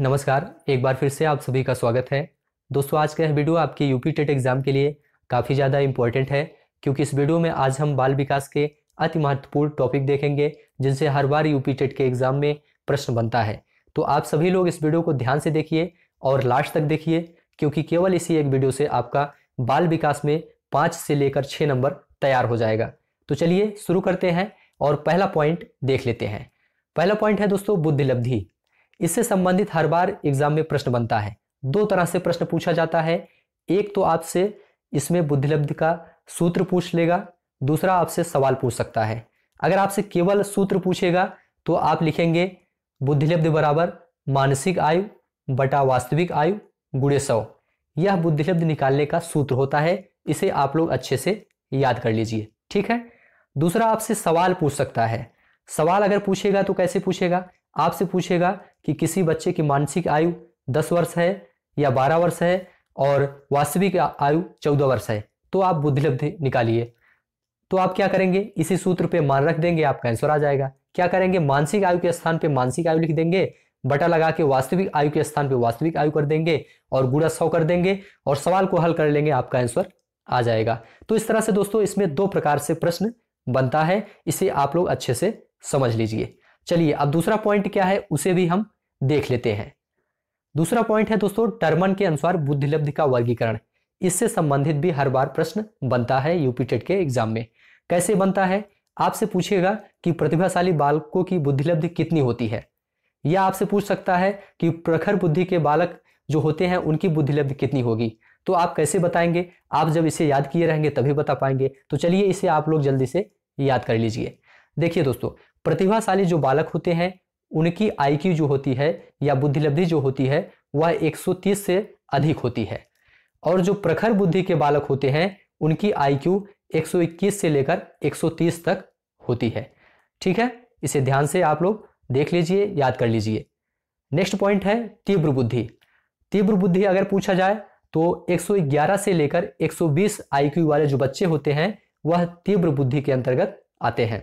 नमस्कार एक बार फिर से आप सभी का स्वागत है दोस्तों आज का यह वीडियो आपके यूपी टेट एग्जाम के लिए काफ़ी ज़्यादा इंपॉर्टेंट है क्योंकि इस वीडियो में आज हम बाल विकास के अति महत्वपूर्ण टॉपिक देखेंगे जिनसे हर बार यूपी टेट के एग्जाम में प्रश्न बनता है तो आप सभी लोग इस वीडियो को ध्यान से देखिए और लास्ट तक देखिए क्योंकि केवल इसी एक वीडियो से आपका बाल विकास में पाँच से लेकर छः नंबर तैयार हो जाएगा तो चलिए शुरू करते हैं और पहला पॉइंट देख लेते हैं पहला पॉइंट है दोस्तों बुद्धिलब्धि इससे संबंधित हर बार एग्जाम में प्रश्न बनता है दो तरह से प्रश्न पूछा जाता है एक तो आपसे इसमें बुद्धिलब्धि का सूत्र पूछ लेगा दूसरा आपसे सवाल पूछ सकता है अगर आपसे केवल सूत्र पूछेगा तो आप लिखेंगे बुद्धिलब्धि बराबर मानसिक आयु बटा वास्तविक आयु गुड़े सौ यह बुद्धिलब्ध निकालने का सूत्र होता है इसे आप लोग अच्छे से याद कर लीजिए ठीक है दूसरा आपसे सवाल पूछ सकता है सवाल अगर पूछेगा तो कैसे पूछेगा आपसे पूछेगा कि किसी बच्चे की मानसिक आयु दस वर्ष है या बारह वर्ष है और वास्तविक आयु चौदह वर्ष है तो आप बुद्धिलब्धि निकालिए तो आप क्या करेंगे इसी सूत्र पे मान रख देंगे आपका आंसर आ जाएगा क्या करेंगे मानसिक आयु के स्थान पे मानसिक आयु लिख देंगे बटा लगा के वास्तविक आयु के स्थान पे वास्तविक आयु कर देंगे और गुड़ा सौ कर देंगे और सवाल को हल कर लेंगे आपका आंसर आ जाएगा तो इस तरह से दोस्तों इसमें दो प्रकार से प्रश्न बनता है इसे आप लोग अच्छे से समझ लीजिए चलिए अब दूसरा पॉइंट क्या है उसे भी हम देख लेते हैं दूसरा पॉइंट है दोस्तों टर्मन के अनुसार बुद्धिलब्धि का वर्गीकरण इससे संबंधित भी हर बार प्रश्न बनता है यूपीटेट के एग्जाम में कैसे बनता है आपसे पूछेगा कि प्रतिभाशाली बालकों की बुद्धिलब्धि कितनी होती है या आपसे पूछ सकता है कि प्रखर बुद्धि के बालक जो होते हैं उनकी बुद्धिलब्धि कितनी होगी तो आप कैसे बताएंगे आप जब इसे याद किए रहेंगे तभी बता पाएंगे तो चलिए इसे आप लोग जल्दी से याद कर लीजिए देखिए दोस्तों प्रतिभाशाली जो बालक होते हैं उनकी आईक्यू जो होती है या बुद्धिलब्धि जो होती है वह 130 से अधिक होती है और जो प्रखर बुद्धि के बालक होते हैं उनकी आईक्यू 121 से लेकर 130 तक होती है ठीक है इसे ध्यान से आप लोग देख लीजिए याद कर लीजिए नेक्स्ट पॉइंट है तीव्र बुद्धि तीव्र बुद्धि अगर पूछा जाए तो 111 से लेकर 120 आईक्यू वाले जो बच्चे होते हैं वह तीव्र बुद्धि के अंतर्गत आते हैं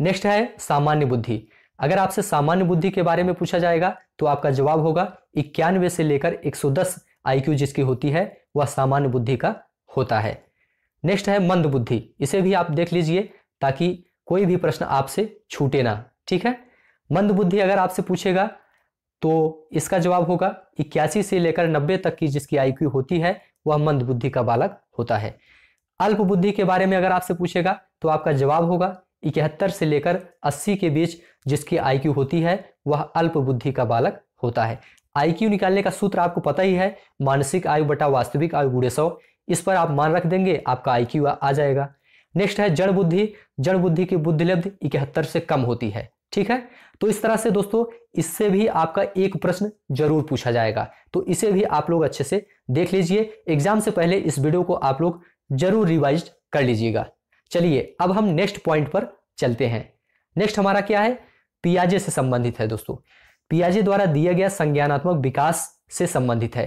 नेक्स्ट है सामान्य बुद्धि अगर आपसे सामान्य बुद्धि के बारे में पूछा जाएगा तो आपका जवाब होगा इक्यानवे से लेकर 110 आईक्यू जिसकी होती है वह सामान्य बुद्धि का होता है नेक्स्ट है मंद बुद्धि इसे भी आप देख लीजिए ताकि कोई भी प्रश्न आपसे छूटे ना ठीक है मंद बुद्धि अगर आपसे पूछेगा तो इसका जवाब होगा इक्यासी से लेकर नब्बे तक की जिसकी क्यू होती है वह मंद बुद्धि का बालक होता है अल्प बुद्धि के बारे में अगर आपसे पूछेगा तो आपका जवाब होगा इकहत्तर से लेकर 80 के बीच जिसकी आईक्यू होती है वह अल्प बुद्धि का बालक होता है आईक्यू निकालने का सूत्र आपको पता ही है मानसिक आयु बटा वास्तविक आयु बूढ़े सौ इस पर आप मान रख देंगे आपका आईक्यू आ जाएगा नेक्स्ट है जड़ बुद्धि जड़ बुद्धि की बुद्धि लब्ध इकहत्तर से कम होती है ठीक है तो इस तरह से दोस्तों इससे भी आपका एक प्रश्न जरूर पूछा जाएगा तो इसे भी आप लोग अच्छे से देख लीजिए एग्जाम से पहले इस वीडियो को आप लोग जरूर रिवाइज कर लीजिएगा चलिए अब हम नेक्स्ट पॉइंट पर चलते हैं नेक्स्ट हमारा क्या है पियाजे से संबंधित है दोस्तों पियाजे द्वारा दिया गया संज्ञानात्मक विकास से संबंधित है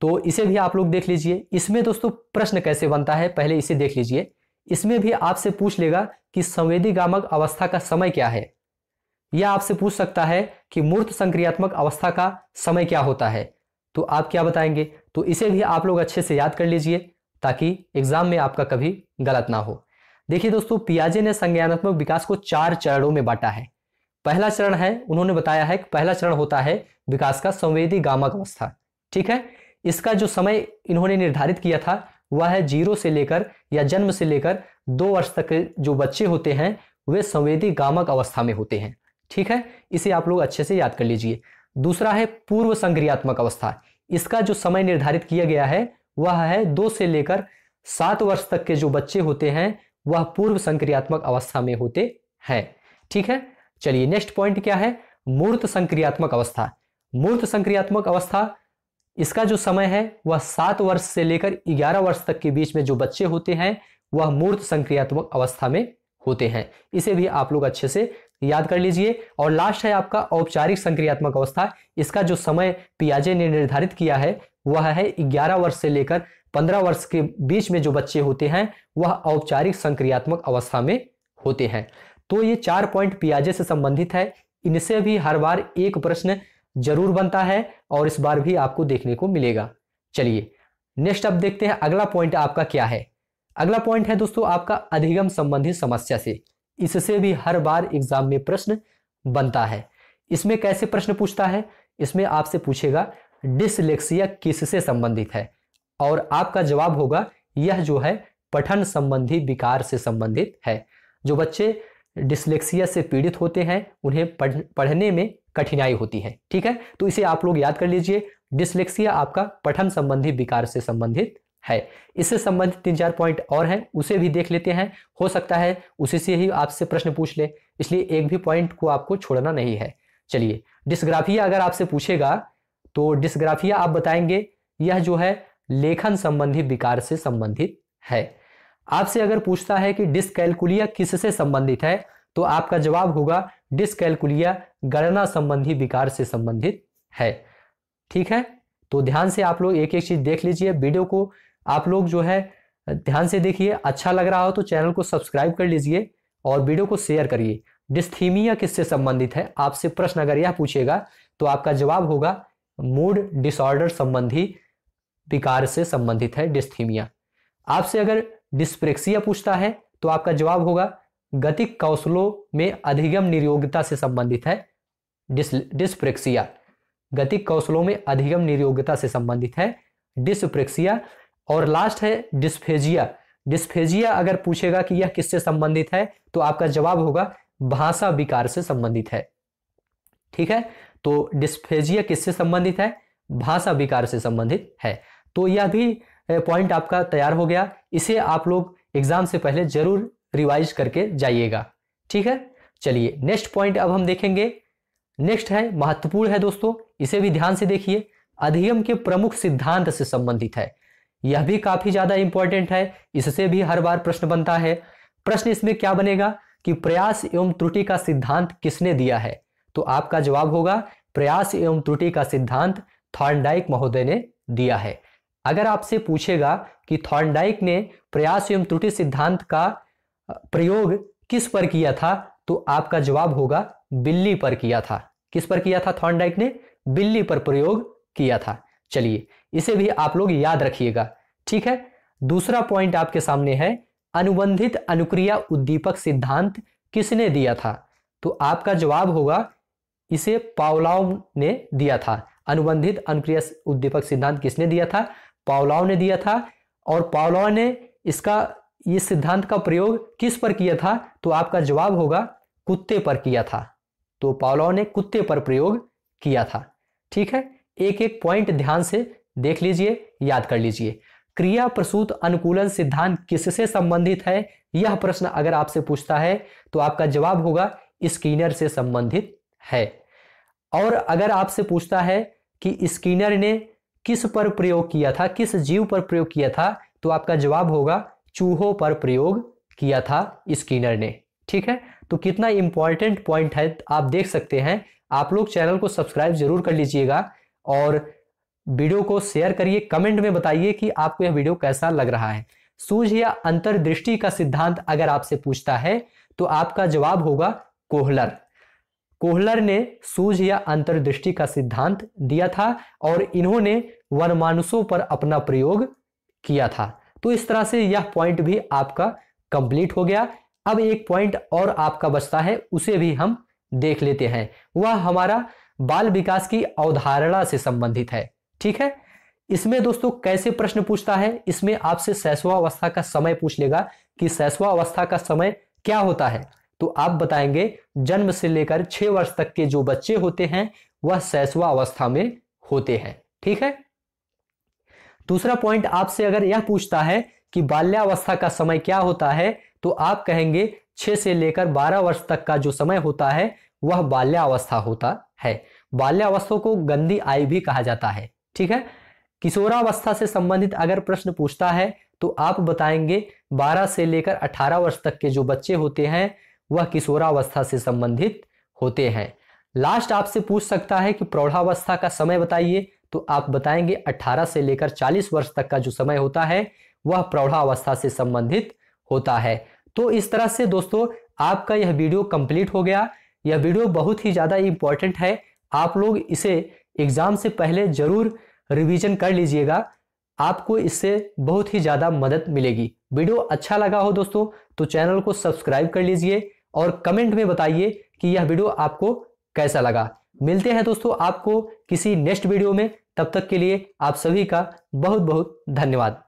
तो इसे भी आप लोग देख लीजिए इसमें दोस्तों प्रश्न कैसे बनता है पहले इसे देख लीजिए इसमें भी आपसे पूछ लेगा कि संवेदी गामक अवस्था का समय क्या है या आपसे पूछ सकता है कि मूर्त संक्रियात्मक अवस्था का समय क्या होता है तो आप क्या बताएंगे तो इसे भी आप लोग अच्छे से याद कर लीजिए ताकि एग्जाम में आपका कभी गलत ना हो देखिए दोस्तों पियाजे ने संज्ञानात्मक विकास को चार चरणों में बांटा है पहला चरण है उन्होंने बताया है कि पहला चरण होता है विकास का संवेदी गामक अवस्था ठीक है इसका जो समय इन्होंने निर्धारित किया था वह है जीरो से लेकर या जन्म से लेकर दो वर्ष तक जो बच्चे होते हैं वे संवेदी गामक अवस्था में होते हैं ठीक है इसे आप लोग अच्छे से याद कर लीजिए दूसरा है पूर्व संक्रियात्मक अवस्था इसका जो समय निर्धारित किया गया है वह है दो से लेकर सात वर्ष तक के जो बच्चे होते हैं वह पूर्व संक्रियात्मक अवस्था में होते हैं ठीक है चलिए नेक्स्ट पॉइंट क्या है मूर्त संक्रियात्मक अवस्था मूर्त संक्रियात्मक अवस्था इसका जो समय है वह सात वर्ष से लेकर ग्यारह वर्ष तक के बीच में जो बच्चे होते हैं वह मूर्त संक्रियात्मक अवस्था में होते हैं इसे भी आप लोग अच्छे से याद कर लीजिए और लास्ट है आपका औपचारिक संक्रियात्मक अवस्था इसका जो समय पियाजे ने निर्धारित किया है वह है ग्यारह वर्ष से लेकर पंद्रह वर्ष के बीच में जो बच्चे होते हैं वह औपचारिक संक्रियात्मक अवस्था में होते हैं तो ये चार पॉइंट पियाजे से संबंधित है इनसे भी हर बार एक प्रश्न जरूर बनता है और इस बार भी आपको देखने को मिलेगा चलिए नेक्स्ट अब देखते हैं अगला पॉइंट आपका क्या है अगला पॉइंट है दोस्तों आपका अधिगम संबंधी समस्या से इससे भी हर बार एग्जाम में प्रश्न बनता है इसमें कैसे प्रश्न पूछता है इसमें आपसे पूछेगा डिसलेक्सिया किससे संबंधित है और आपका जवाब होगा यह जो है पठन संबंधी विकार से संबंधित है जो बच्चे डिसलेक्सिया से पीड़ित होते हैं उन्हें पढ़, पढ़ने में कठिनाई होती है ठीक है तो इसे आप लोग याद कर लीजिए डिसलेक्सिया आपका पठन संबंधी विकार से संबंधित है इससे संबंधित तीन चार पॉइंट और हैं उसे भी देख लेते हैं हो सकता है उसी से ही आपसे प्रश्न पूछ ले इसलिए एक भी पॉइंट को आपको छोड़ना नहीं है चलिए डिस्ग्राफिया अगर आपसे पूछेगा तो डिस्ग्राफिया आप बताएंगे यह जो है लेखन संबंधी विकार से संबंधित है आपसे अगर पूछता है कि डिस्कैलकुलिया किससे संबंधित है तो आपका जवाब होगा डिस्कैलकुलिया गणना संबंधी विकार से संबंधित है ठीक है तो ध्यान से आप लोग एक एक चीज देख लीजिए वीडियो को आप लोग जो है ध्यान से देखिए अच्छा लग रहा हो तो चैनल को सब्सक्राइब कर लीजिए और वीडियो को शेयर करिए डिस्थीमिया किससे संबंधित है आपसे प्रश्न अगर यह पूछेगा तो आपका जवाब होगा मूड डिसऑर्डर संबंधी विकार से संबंधित है डिस्थीमिया आपसे अगर डिस्प्रेक्सिया पूछता है तो आपका जवाब होगा गतिक कौशलों में अधिगम निरोगता से संबंधित है डिस्प्रेक्सिया गतिक कौशलों में अधिगम निरोगता से संबंधित है डिस्प्रेक्सिया और लास्ट है डिस्फेजिया डिस्फेजिया अगर पूछेगा कि यह किससे संबंधित है तो आपका जवाब होगा भाषा विकार से संबंधित है ठीक है तो डिस्फेजिया किससे संबंधित है भाषा विकार से संबंधित है तो यह भी पॉइंट आपका तैयार हो गया इसे आप लोग एग्जाम से पहले जरूर रिवाइज करके जाइएगा ठीक है चलिए नेक्स्ट पॉइंट अब हम देखेंगे नेक्स्ट है महत्वपूर्ण है दोस्तों इसे भी ध्यान से देखिए अधिगम के प्रमुख सिद्धांत से संबंधित है यह भी काफी ज्यादा इंपॉर्टेंट है इससे भी हर बार प्रश्न बनता है प्रश्न इसमें क्या बनेगा कि प्रयास एवं त्रुटि का सिद्धांत किसने दिया है तो आपका जवाब होगा प्रयास एवं त्रुटि का सिद्धांत थॉर्नडाइक महोदय ने दिया है अगर आपसे पूछेगा कि थॉर्नडाइक ने प्रयास एवं त्रुटि सिद्धांत का प्रयोग किस पर किया था तो आपका जवाब होगा बिल्ली पर किया था किस पर किया था थॉर्नडाइक ने बिल्ली पर प्रयोग किया था चलिए इसे भी आप लोग याद रखिएगा ठीक है दूसरा पॉइंट आपके सामने है अनुबंधित अनुक्रिया उद्दीपक सिद्धांत किसने दिया था तो आपका जवाब होगा इसे पावलाव ने दिया था अनुबंधित अनुक्रिया उद्दीपक सिद्धांत किसने दिया था पावलाव ने दिया था और पावलाव ने इसका ये सिद्धांत का प्रयोग किस पर किया था तो आपका जवाब होगा कुत्ते पर किया था तो पावलाव ने कुत्ते पर प्रयोग किया था ठीक है एक एक पॉइंट ध्यान से देख लीजिए याद कर लीजिए क्रिया प्रसूत अनुकूलन सिद्धांत किससे संबंधित है यह प्रश्न अगर आपसे पूछता है तो आपका जवाब होगा स्कीनर से संबंधित है और अगर आपसे पूछता है कि स्कीनर ने किस पर प्रयोग किया था किस जीव पर प्रयोग किया था तो आपका जवाब होगा चूहों पर प्रयोग किया था स्किनर ने ठीक है तो कितना इंपॉर्टेंट पॉइंट है आप देख सकते हैं आप लोग चैनल को सब्सक्राइब जरूर कर लीजिएगा और वीडियो को शेयर करिए कमेंट में बताइए कि आपको यह वीडियो कैसा लग रहा है सूझ या अंतर्दृष्टि का सिद्धांत अगर आपसे पूछता है तो आपका जवाब होगा कोहलर कोहलर ने सूझ या अंतर्दृष्टि का सिद्धांत दिया था और इन्होंने वनमानुषों पर अपना प्रयोग किया था तो इस तरह से यह पॉइंट भी आपका कंप्लीट हो गया अब एक पॉइंट और आपका बचता है उसे भी हम देख लेते हैं वह हमारा बाल विकास की अवधारणा से संबंधित है ठीक है इसमें दोस्तों कैसे प्रश्न पूछता है इसमें आपसे शैशवावस्था का समय पूछ लेगा कि शैशवावस्था का समय क्या होता है तो आप बताएंगे जन्म से लेकर छह वर्ष तक के जो बच्चे होते हैं वह सैसवा अवस्था में होते हैं ठीक है दूसरा पॉइंट आपसे अगर यह पूछता है कि बाल्यावस्था का समय क्या होता है तो आप कहेंगे छह से लेकर बारह वर्ष तक का जो समय होता है वह बाल्यावस्था होता है बाल्यावस्था को गंदी आयु भी कहा जाता है ठीक है किशोरावस्था से संबंधित अगर प्रश्न पूछता है तो आप बताएंगे 12 से लेकर 18 वर्ष तक के जो बच्चे होते हैं वह किशोरावस्था से संबंधित होते हैं लास्ट आपसे पूछ सकता है कि प्रौढ़ावस्था का समय बताइए तो आप बताएंगे 18 से लेकर 40 वर्ष तक का जो समय होता है वह प्रौढ़ावस्था से संबंधित होता है तो इस तरह से दोस्तों आपका यह वीडियो कंप्लीट हो गया यह वीडियो बहुत ही ज़्यादा इम्पॉर्टेंट है आप लोग इसे एग्ज़ाम से पहले ज़रूर रिवीजन कर लीजिएगा आपको इससे बहुत ही ज़्यादा मदद मिलेगी वीडियो अच्छा लगा हो दोस्तों तो चैनल को सब्सक्राइब कर लीजिए और कमेंट में बताइए कि यह वीडियो आपको कैसा लगा मिलते हैं दोस्तों आपको किसी नेक्स्ट वीडियो में तब तक के लिए आप सभी का बहुत बहुत धन्यवाद